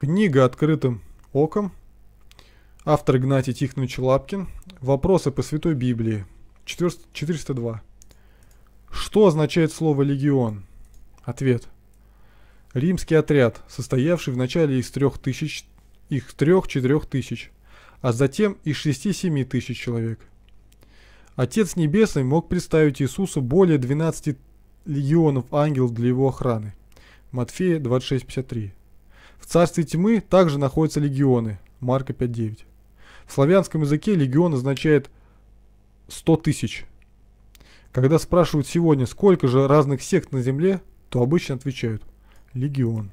Книга «Открытым оком». Автор Игнатий Тихонович Лапкин. Вопросы по Святой Библии. 402. Что означает слово «легион»? Ответ. Римский отряд, состоявший вначале из трех тысяч, их трех-четырех тысяч, а затем из шести-семи тысяч человек. Отец Небесный мог представить Иисусу более 12 легионов ангелов для его охраны. Матфея 26:53. В царстве тьмы также находятся легионы. Марка 5.9. В славянском языке легион означает 100 тысяч. Когда спрашивают сегодня, сколько же разных сект на земле, то обычно отвечают – легион.